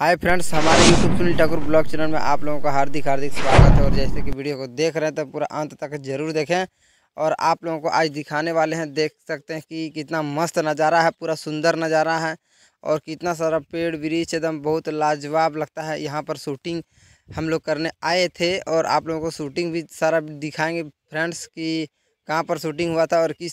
हाय friends हमारे YouTube Sunil Thakur blog channel में आप लोगों का हार्दिक हार्दिक स्वागत है और जैसे कि वीडियो को देख रहे हैं तो पूरा अंत तक जरूर देखें और आप लोगों को आज दिखाने वाले हैं देख सकते हैं कि कितना मस्त नज़ारा है पूरा सुंदर नज़ारा है और कितना सारा पेड़ वृक्ष एकदम बहुत लाजवाब लगता है यहाँ पर शूटिंग हम लोग करने आए थे और आप लोगों को शूटिंग भी सारा दिखाएंगे फ्रेंड्स कि कहाँ पर शूटिंग हुआ था और किस